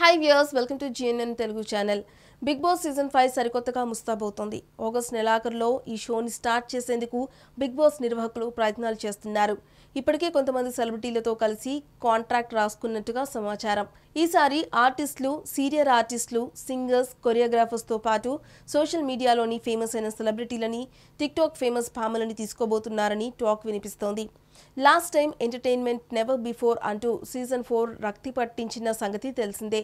high viewers welcome to GNN Telugu channel Bigg Boss season five సరికొత్తగా ముస్తాబవుతోంది August నెలాఖరులో ఈ షోని స్టార్ట్ చేసేందుకు బిగ్ బాస్ నిర్వాహకులు ప్రయత్నాలు చేస్తున్నారు ఇప్పటికే కొంతమంది సెలబ్రిటీలతో కలిసి కాంట్రాక్ట్ రాసుకున్నట్టుగా సమాచారం ఈసారి ఆర్టిస్టులు సీరియర్ ఆర్టిస్టులు సింగర్స్ కొరియోగ్రాఫర్స్తో పాటు సోషల్ మీడియాలోని ఫేమస్ అయిన సెలబ్రిటీలని టిక్టాక్ ఫేమస్ భామలని తీసుకోబోతున్నారని టాక్ వినిపిస్తోంది last time entertainment never before అంటూ సీజన్ ఫోర్ రక్తి పట్టించిన సంగతి తెలిసిందే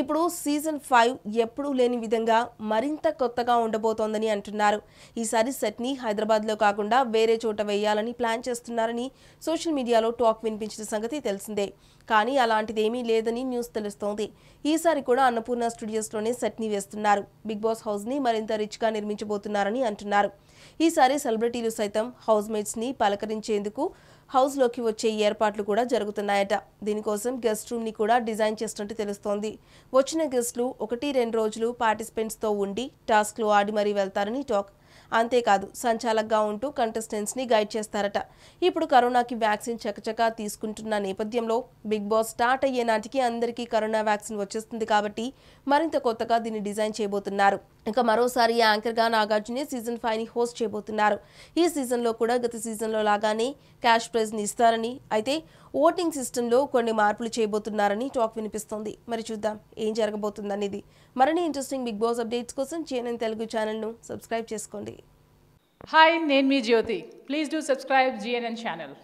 ఇప్పుడు సీజన్ ఫైవ్ ఎప్పుడూ లేని విధంగా మరింత కొత్తగా ఉండబోతోందని అంటున్నారు ఈసారి సెట్ని హైదరాబాద్లో కాకుండా వేరే చోట వేయాలని ప్లాన్ చేస్తున్నారని సోషల్ మీడియాలో టాక్ వినిపించిన సంగతి తెలిసిందే కానీ అలాంటిదేమీ లేదని న్యూస్ తెలుస్తోంది ఈసారి కూడా అన్నపూర్ణ స్టూడియోస్లోనే సెట్ని వేస్తున్నారు బిగ్ బాస్ హౌస్ని మరింత రిచ్గా నిర్మించబోతున్నారని అంటున్నారు ఈసారి సెలబ్రిటీలు సైతం హౌస్ మేట్స్ని పలకరించేందుకు హౌస్లోకి వచ్చే ఏర్పాట్లు కూడా జరుగుతున్నాయట దీనికోసం గెస్ట్ రూమ్ని కూడా డిజైన్ చేసినట్టు తెలుస్తోంది వచ్చిన గెస్టులు ఒకటి రెండు రోజులు పార్టిసిపెంట్స్తో ఉండి టాస్క్లు ఆడి మరీ వెళ్తారని టాక్ అంతేకాదు సంచాలకగా ఉంటూ కంటెస్టెంట్స్ని గైడ్ చేస్తారట ఇప్పుడు కరోనాకి వ్యాక్సిన్ చకచకా తీసుకుంటున్న నేపథ్యంలో బిగ్ బాస్ స్టార్ట్ అయ్యే నాటికి అందరికీ కరోనా వ్యాక్సిన్ వచ్చేస్తుంది కాబట్టి మరింత కొత్తగా దీన్ని డిజైన్ చేయబోతున్నారు ఇంకా మరోసారి యాంకర్ గా నాగార్జున సీజన్ ని హోస్ట్ చేయబోతున్నారు ఈ సీజన్లో కూడా గత సీజన్లో లాగానే క్యాష్ ప్రైజ్ని ఇస్తారని అయితే ఓటింగ్ సిస్టంలో కొన్ని మార్పులు చేయబోతున్నారని టాక్ వినిపిస్తుంది మరి చూద్దాం ఏం జరగబోతుందనేది మరిన్ని ఇంట్రెస్టింగ్ బిగ్ బాస్ అప్డేట్స్ కోసం చేయని తెలుగు ఛానల్ను సబ్స్క్రైబ్ చేసుకోండి హాయ్ నేను మీ Jyothi please do subscribe GNN channel